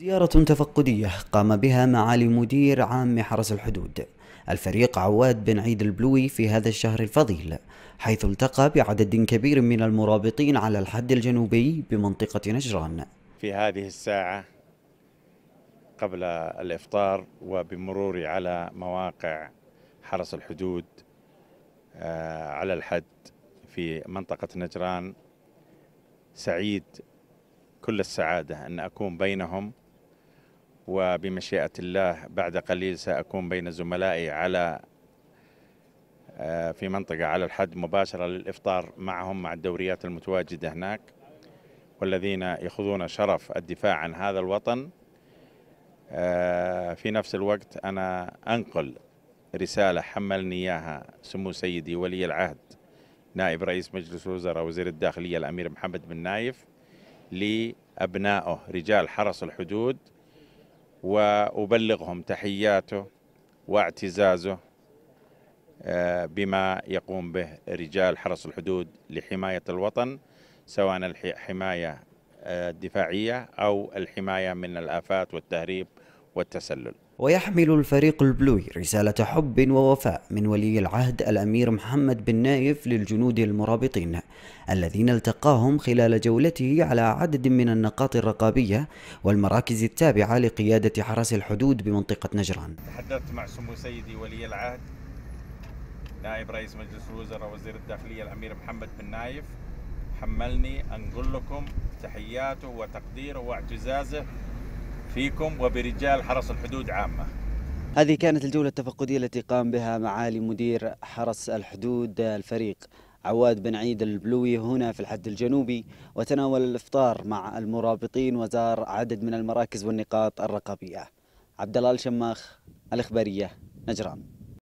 زيارة تفقدية قام بها معالي مدير عام حرس الحدود الفريق عواد بن عيد البلوي في هذا الشهر الفضيل حيث التقى بعدد كبير من المرابطين على الحد الجنوبي بمنطقة نجران في هذه الساعة قبل الإفطار وبمروري على مواقع حرس الحدود آه، على الحد في منطقة نجران سعيد كل السعادة أن أكون بينهم وبمشيئة الله بعد قليل سأكون بين زملائي على آه، في منطقة على الحد مباشرة للإفطار معهم مع الدوريات المتواجدة هناك والذين يخوضون شرف الدفاع عن هذا الوطن آه، في نفس الوقت أنا أنقل رسالة حملني إياها سمو سيدي ولي العهد نائب رئيس مجلس الوزراء وزير الداخلية الأمير محمد بن نايف لأبنائه رجال حرس الحدود وأبلغهم تحياته واعتزازه آه، بما يقوم به رجال حرس الحدود لحماية الوطن سواء الحماية آه، الدفاعية أو الحماية من الآفات والتهريب والتسلل ويحمل الفريق البلوي رسالة حب ووفاء من ولي العهد الأمير محمد بن نايف للجنود المرابطين الذين التقاهم خلال جولته على عدد من النقاط الرقابية والمراكز التابعة لقيادة حرس الحدود بمنطقة نجران تحدثت مع سمو سيدي ولي العهد نائب رئيس مجلس الوزراء وزير الداخلية الأمير محمد بن نايف حملني أن أقول لكم تحياته وتقديره واعتزازه فيكم وبرجال حرس الحدود عامة هذه كانت الجولة التفقدية التي قام بها معالي مدير حرس الحدود الفريق عواد بن عيد البلوي هنا في الحد الجنوبي وتناول الافطار مع المرابطين وزار عدد من المراكز والنقاط الرقابيه. عبد الله الشماخ الاخباريه نجران.